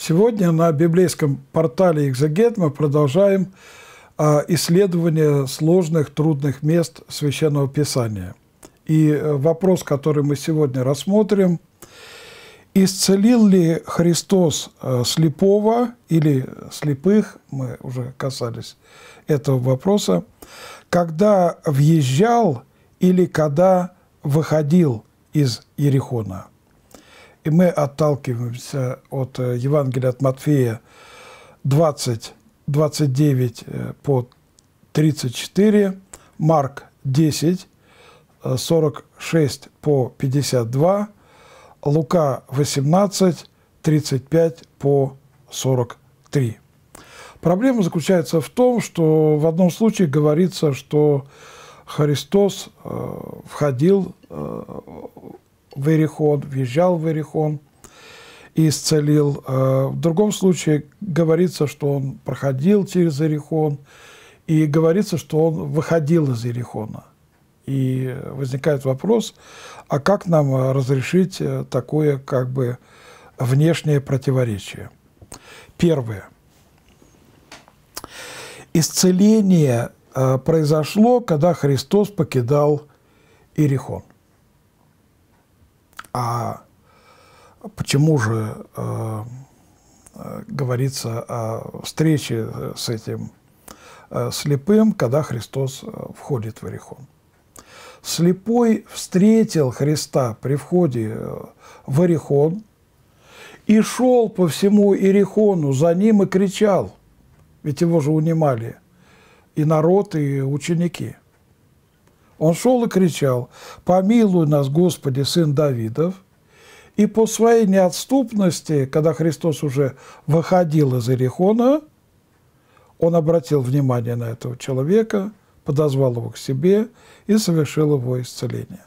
Сегодня на библейском портале «Экзегет» мы продолжаем а, исследование сложных, трудных мест Священного Писания. И э, вопрос, который мы сегодня рассмотрим, исцелил ли Христос э, слепого или слепых, мы уже касались этого вопроса, когда въезжал или когда выходил из Ерехона – и мы отталкиваемся от э, Евангелия от Матфея 20, 29 э, по 34, Марк 10, 46 э, по 52, Лука 18, 35 по 43. Проблема заключается в том, что в одном случае говорится, что Христос входил в Иерихон, въезжал в Иерихон и исцелил. А, в другом случае говорится, что он проходил через Иерихон, и говорится, что он выходил из Иерихона. И возникает вопрос, а как нам а, разрешить э, такое как бы внешнее противоречие? Первое. Исцеление э, произошло, когда Христос покидал Иерихон. А почему же э, э, говорится о встрече с этим э, слепым, когда Христос э, входит в Иерихон? Слепой встретил Христа при входе э, в Иерихон и шел по всему Ирихону, за ним и кричал, ведь его же унимали и народ, и ученики – он шел и кричал, «Помилуй нас, Господи, Сын Давидов!» И по своей неотступности, когда Христос уже выходил из Иерихона, он обратил внимание на этого человека, подозвал его к себе и совершил его исцеление.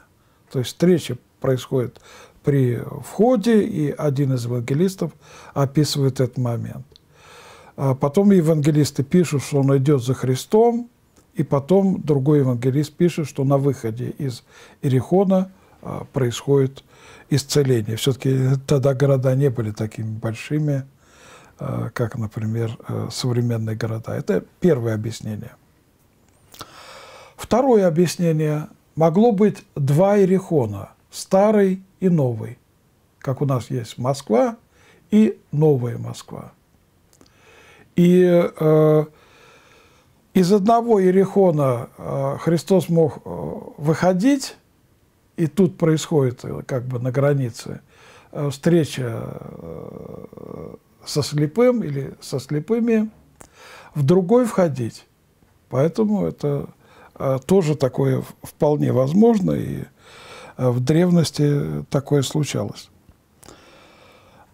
То есть встреча происходит при входе, и один из евангелистов описывает этот момент. А потом евангелисты пишут, что он идет за Христом, и потом другой евангелист пишет, что на выходе из Иерихона а, происходит исцеление. Все-таки тогда города не были такими большими, а, как, например, э, современные города. Это первое объяснение. Второе объяснение. Могло быть два Ирихона, старый и новый, как у нас есть Москва и новая Москва. И э, из одного Ерехона э, Христос мог э, выходить, и тут происходит э, как бы на границе встреча со слепым или со слепыми, в другой входить. Поэтому это тоже такое вполне возможно, и в древности такое случалось.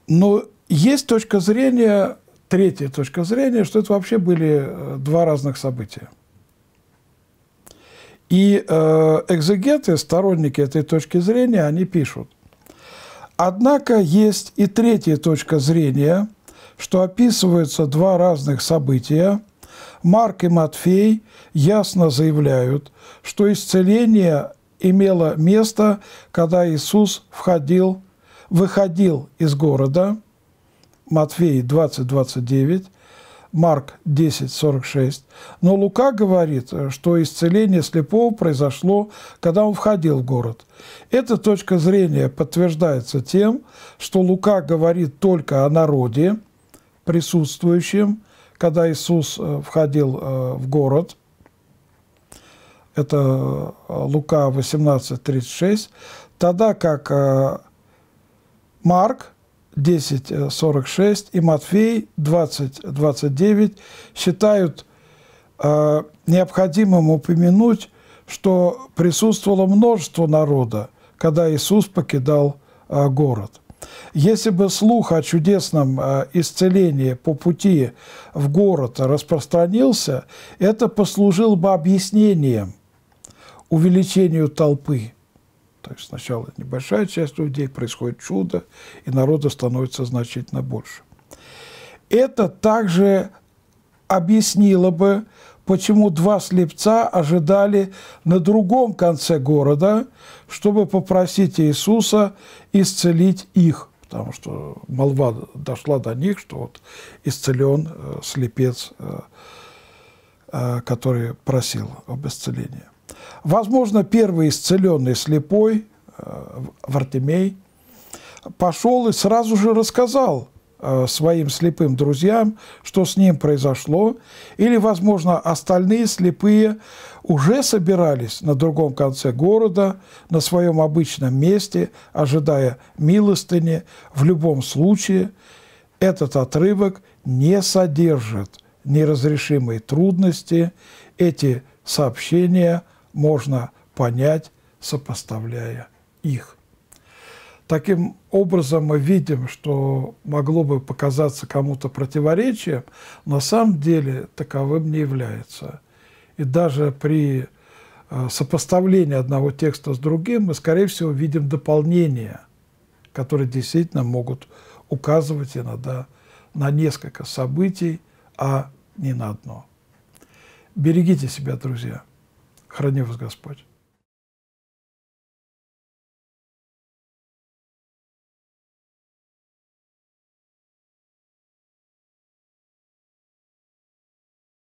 Но есть точка зрения третья точка зрения, что это вообще были э, два разных события. И э, экзегеты, сторонники этой точки зрения, они пишут. Однако есть и третья точка зрения, что описываются два разных события. Марк и Матфей ясно заявляют, что исцеление имело место, когда Иисус входил, выходил из города – Матфей 20-29, Марк 10-46. Но Лука говорит, что исцеление слепого произошло, когда он входил в город. Эта точка зрения подтверждается тем, что Лука говорит только о народе, присутствующем, когда Иисус э, входил э, в город. Это э, Лука 18.36. Тогда как Марк 10.46 и Матфей 20.29 считают э, необходимым упомянуть, что присутствовало множество народа, когда Иисус покидал э, город. Если бы слух о чудесном э, исцелении по пути в город распространился, это послужило бы объяснением увеличению толпы то есть сначала небольшая часть людей, происходит чудо, и народа становится значительно больше. Это также объяснило бы, почему два слепца ожидали на другом конце города, чтобы попросить Иисуса исцелить их, потому что молва дошла до них, что вот исцелен э, слепец э, Э, который просил об исцелении. Возможно, первый исцеленный слепой, э, Вартимей, пошел и сразу же рассказал э, своим слепым друзьям, что с ним произошло, или, возможно, остальные слепые уже собирались на другом конце города, на своем обычном месте, ожидая милостыни. В любом случае, этот отрывок не содержит неразрешимые трудности, эти сообщения можно понять, сопоставляя их. Таким образом, мы видим, что могло бы показаться кому-то противоречием, на самом деле таковым не является. И даже при э, сопоставлении одного текста с другим мы, скорее всего, видим дополнения, которые действительно могут указывать иногда на несколько событий, а не на одно. Берегите себя, друзья. Храни вас Господь.